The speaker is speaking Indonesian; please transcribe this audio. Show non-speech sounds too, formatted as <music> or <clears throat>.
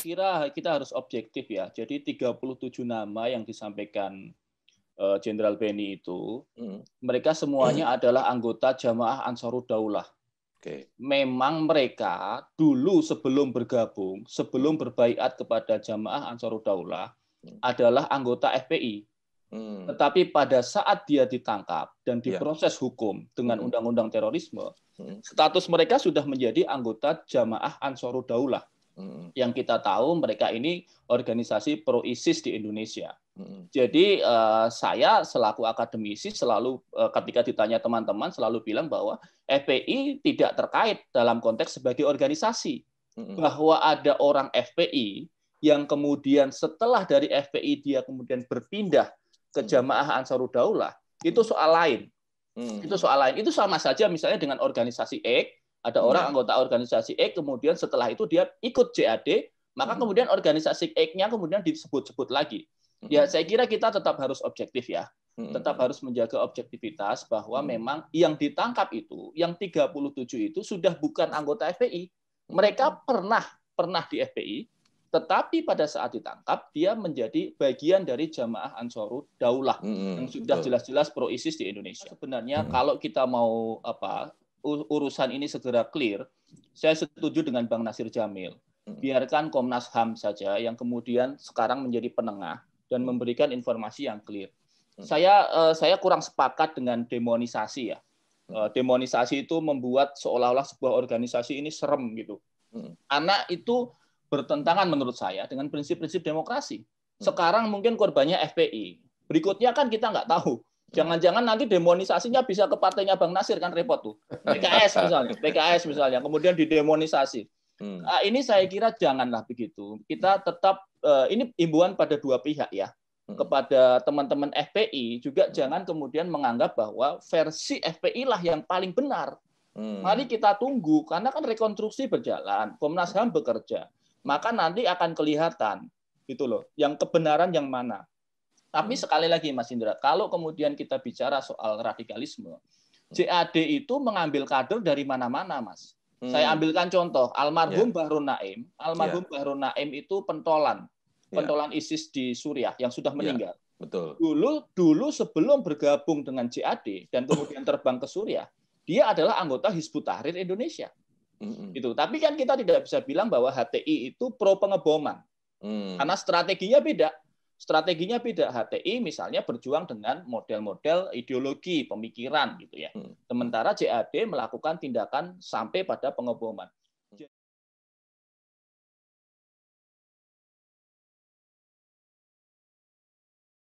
kira kita harus objektif ya. Jadi 37 nama yang disampaikan eh, Jenderal Beni itu, hmm. mereka semuanya hmm. <clears throat> adalah anggota Jamaah Ansarud Daulah. Okay. Memang mereka dulu sebelum bergabung, sebelum berbaikat kepada Jamaah Ansarud Daulah hmm. adalah anggota FPI. Hmm. Tetapi pada saat dia ditangkap dan ya. diproses yeah. hukum dengan hmm. undang-undang terorisme, hmm. status mereka sudah menjadi anggota Jamaah Ansarud Daulah. Yang kita tahu mereka ini organisasi pro ISIS di Indonesia. Jadi eh, saya selaku akademisi selalu eh, ketika ditanya teman-teman selalu bilang bahwa FPI tidak terkait dalam konteks sebagai organisasi. Bahwa ada orang FPI yang kemudian setelah dari FPI dia kemudian berpindah ke jamaah Ansarudaulah itu soal lain. Itu soal lain. Itu sama saja misalnya dengan organisasi X ada iya. orang hmm. anggota organisasi X, kemudian setelah itu dia ikut JAD, maka hmm. kemudian organisasi X-nya kemudian disebut-sebut lagi. Ya, saya kira kita tetap harus objektif ya. Tetap harus menjaga objektivitas bahwa memang yang ditangkap itu, yang 37 itu sudah bukan anggota FPI. Mereka pernah pernah di FPI, tetapi pada saat ditangkap dia menjadi bagian dari jamaah Ansoru Daulah yang sudah jelas-jelas pro ISIS di Indonesia. Sebenarnya kalau kita mau apa urusan ini segera clear, saya setuju dengan Bang Nasir Jamil. Hmm. Biarkan Komnas HAM saja yang kemudian sekarang menjadi penengah dan memberikan informasi yang clear. Hmm. Saya eh, saya kurang sepakat dengan demonisasi ya. Hmm. Eh, demonisasi itu membuat seolah-olah sebuah organisasi ini serem gitu. Anak itu bertentangan menurut saya dengan prinsip-prinsip demokrasi. Sekarang mungkin korbannya FPI. Berikutnya kan kita nggak tahu Jangan-jangan nanti demonisasinya bisa ke partainya Bang Nasir kan repot tuh. PKS misalnya, PKS misalnya, kemudian didemonisasi. Hmm. Nah, ini saya kira janganlah begitu. Kita tetap eh, ini imbuan pada dua pihak ya. Hmm. Kepada teman-teman FPI juga hmm. jangan kemudian menganggap bahwa versi FPI lah yang paling benar. Hmm. Mari kita tunggu karena kan rekonstruksi berjalan, Komnas HAM bekerja. Maka nanti akan kelihatan gitu loh, yang kebenaran yang mana. Tapi hmm. sekali lagi Mas Indra, kalau kemudian kita bicara soal radikalisme, JAD itu mengambil kader dari mana-mana, Mas. Hmm. Saya ambilkan contoh, almarhum yeah. Bahru Naim, almarhum yeah. Bahru Naim itu pentolan, ya. pentolan yeah. ISIS di Suriah yang sudah ya, meninggal. Yeah. Betul. Dulu dulu sebelum bergabung dengan JAD dan kemudian terbang ke Suriah, dia adalah anggota Hizbut Tahrir Indonesia. Mm -hmm. Itu. Tapi kan kita tidak bisa bilang bahwa HTI itu pro pengeboman. Mm. Karena strateginya beda strateginya beda. HTI misalnya berjuang dengan model-model ideologi, pemikiran gitu ya. Hmm. Sementara JAD melakukan tindakan sampai pada pengeboman.